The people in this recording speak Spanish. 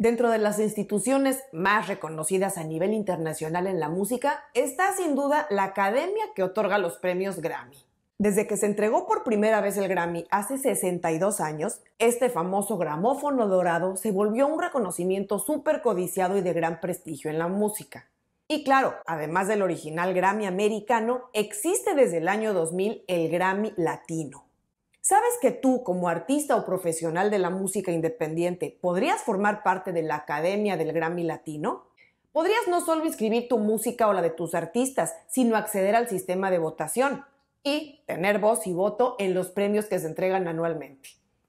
Dentro de las instituciones más reconocidas a nivel internacional en la música está sin duda la academia que otorga los premios Grammy. Desde que se entregó por primera vez el Grammy hace 62 años, este famoso gramófono dorado se volvió un reconocimiento súper codiciado y de gran prestigio en la música. Y claro, además del original Grammy americano, existe desde el año 2000 el Grammy latino. ¿Sabes que tú, como artista o profesional de la música independiente, podrías formar parte de la Academia del Grammy Latino? Podrías no solo inscribir tu música o la de tus artistas, sino acceder al sistema de votación y tener voz y voto en los premios que se entregan anualmente.